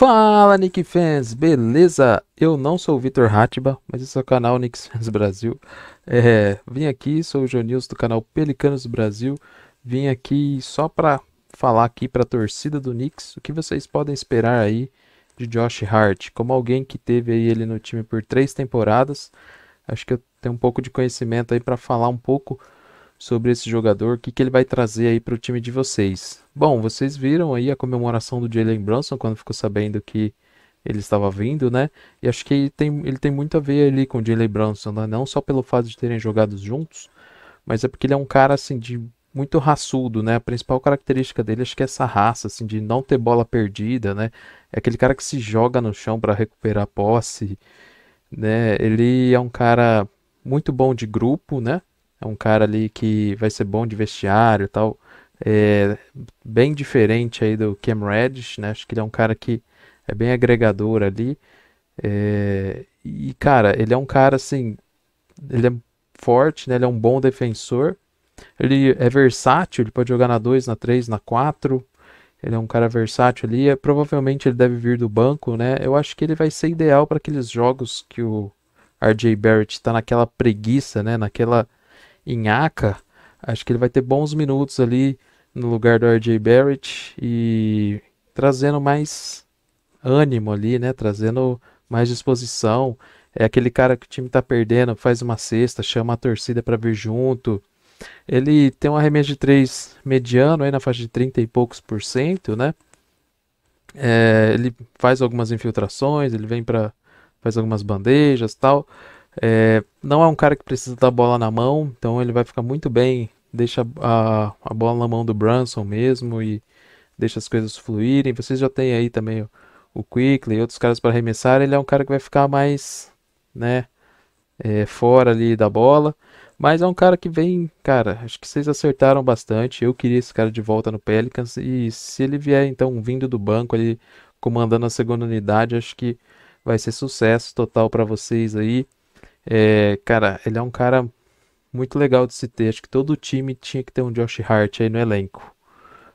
Fala Nick Fans, beleza? Eu não sou o Vitor Hatiba, mas esse é o canal Nick Fans Brasil. É, vim aqui, sou o Jonils do canal Pelicanos Brasil. Vim aqui só para falar aqui para a torcida do Knicks o que vocês podem esperar aí de Josh Hart, como alguém que teve aí ele no time por três temporadas. Acho que eu tenho um pouco de conhecimento aí para falar um pouco sobre esse jogador, o que, que ele vai trazer aí para o time de vocês. Bom, vocês viram aí a comemoração do Jalen Brunson quando ficou sabendo que ele estava vindo, né? E acho que ele tem, ele tem muito a ver ali com o Jalen Brunson, né? não só pelo fato de terem jogado juntos, mas é porque ele é um cara assim de muito raçudo, né? A principal característica dele acho que é essa raça assim de não ter bola perdida, né? É aquele cara que se joga no chão para recuperar a posse, né? Ele é um cara muito bom de grupo, né? É um cara ali que vai ser bom de vestiário e tal. É bem diferente aí do Cam Reddish, né? Acho que ele é um cara que é bem agregador ali. É... E, cara, ele é um cara assim. Ele é forte, né? Ele é um bom defensor. Ele é versátil, ele pode jogar na 2, na 3, na 4. Ele é um cara versátil ali. É, provavelmente ele deve vir do banco, né? Eu acho que ele vai ser ideal para aqueles jogos que o RJ Barrett está naquela preguiça, né? Naquela em Aca, acho que ele vai ter bons minutos ali no lugar do RJ Barrett e trazendo mais ânimo ali, né? Trazendo mais disposição. É aquele cara que o time tá perdendo, faz uma cesta, chama a torcida para vir junto. Ele tem um arremesso de 3 mediano aí na faixa de 30 e poucos por cento, né? É, ele faz algumas infiltrações, ele vem para faz algumas bandejas, tal é, não é um cara que precisa da bola na mão, então ele vai ficar muito bem. Deixa a, a bola na mão do Brunson mesmo e deixa as coisas fluírem. Vocês já têm aí também o, Quickley e outros caras para arremessar. Ele é um cara que vai ficar mais, né, é, fora ali da bola. Mas é um cara que vem, cara, acho que vocês acertaram bastante. Eu queria esse cara de volta no Pelicans. E se ele vier, então, vindo do banco ali, comandando a segunda unidade, acho que vai ser sucesso total para vocês aí. É, cara, ele é um cara muito legal de se ter. Acho que todo time tinha que ter um Josh Hart aí no elenco.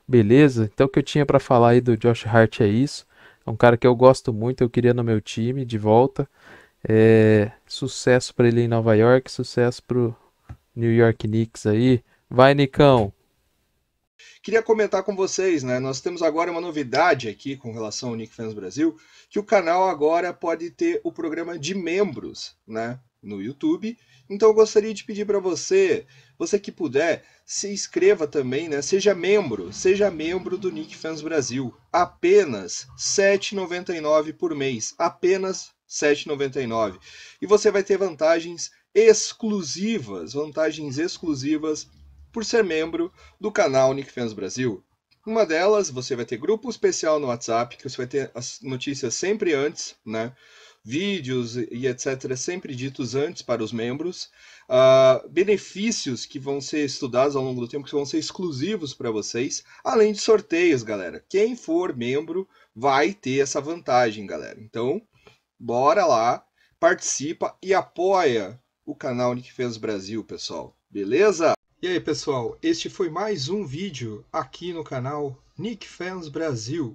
Beleza? Então o que eu tinha para falar aí do Josh Hart é isso. É um cara que eu gosto muito, eu queria no meu time de volta. É, sucesso para ele em Nova York, sucesso pro New York Knicks aí. Vai, Nicão! Queria comentar com vocês, né? Nós temos agora uma novidade aqui com relação ao Nick Fans Brasil, que o canal agora pode ter o programa de membros, né? no YouTube. Então eu gostaria de pedir para você, você que puder, se inscreva também, né? Seja membro, seja membro do Nick Fans Brasil. Apenas R$ 7,99 por mês, apenas R$ 7,99. E você vai ter vantagens exclusivas, vantagens exclusivas por ser membro do canal Nick Fans Brasil. Uma delas, você vai ter grupo especial no WhatsApp, que você vai ter as notícias sempre antes, né? vídeos e etc., sempre ditos antes para os membros, uh, benefícios que vão ser estudados ao longo do tempo, que vão ser exclusivos para vocês, além de sorteios, galera. Quem for membro vai ter essa vantagem, galera. Então, bora lá, participa e apoia o canal Nick Fez Brasil, pessoal. Beleza? E aí, pessoal, este foi mais um vídeo aqui no canal Nick Fans Brasil.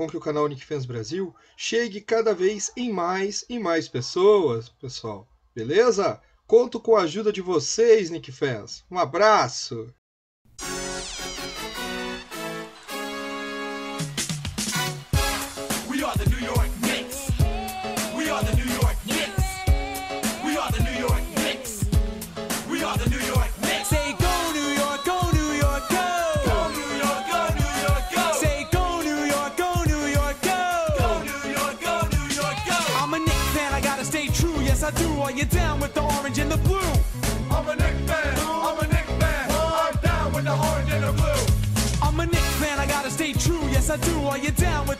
com que o canal Nickfans Brasil chegue cada vez em mais e mais pessoas, pessoal. Beleza? Conto com a ajuda de vocês, Nickfans. Um abraço! stay true, yes I do. Are you down with